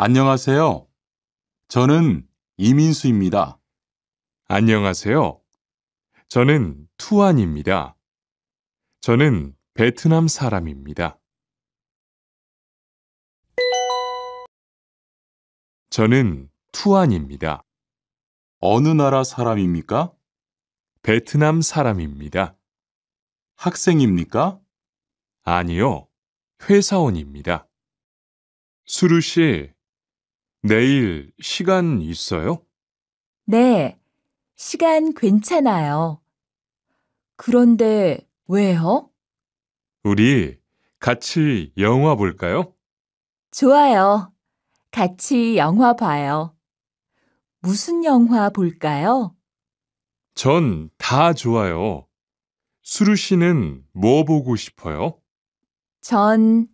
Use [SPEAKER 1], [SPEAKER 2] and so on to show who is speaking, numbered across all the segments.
[SPEAKER 1] 안녕하세요. 저는 이민수입니다. 안녕하세요. 저는 투안입니다. 저는 베트남 사람입니다. 저는 투안입니다. 어느 나라 사람입니까? 베트남 사람입니다. 학생입니까? 아니요. 회사원입니다. 수루 씨, 내일 시간 있어요?
[SPEAKER 2] 네, 시간 괜찮아요. 그런데 왜요?
[SPEAKER 1] 우리 같이 영화 볼까요?
[SPEAKER 2] 좋아요. 같이 영화 봐요. 무슨 영화 볼까요?
[SPEAKER 1] 전 다 좋아요. 수루 씨는 뭐 보고 싶어요?
[SPEAKER 2] 전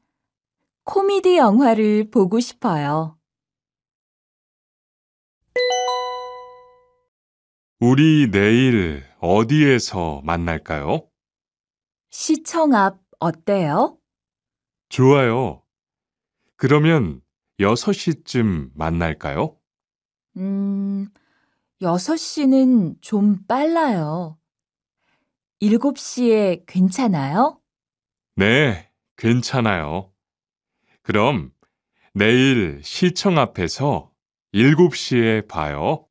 [SPEAKER 2] 코미디 영화를 보고 싶어요.
[SPEAKER 1] 우리 내일 어디에서 만날까요?
[SPEAKER 2] 시청 앞 어때요?
[SPEAKER 1] 좋아요. 그러면 6시쯤 만날까요?
[SPEAKER 2] 음, 6시는 좀 빨라요. 7시에 괜찮아요?
[SPEAKER 1] 네, 괜찮아요. 그럼 내일 시청 앞에서 7시에 봐요.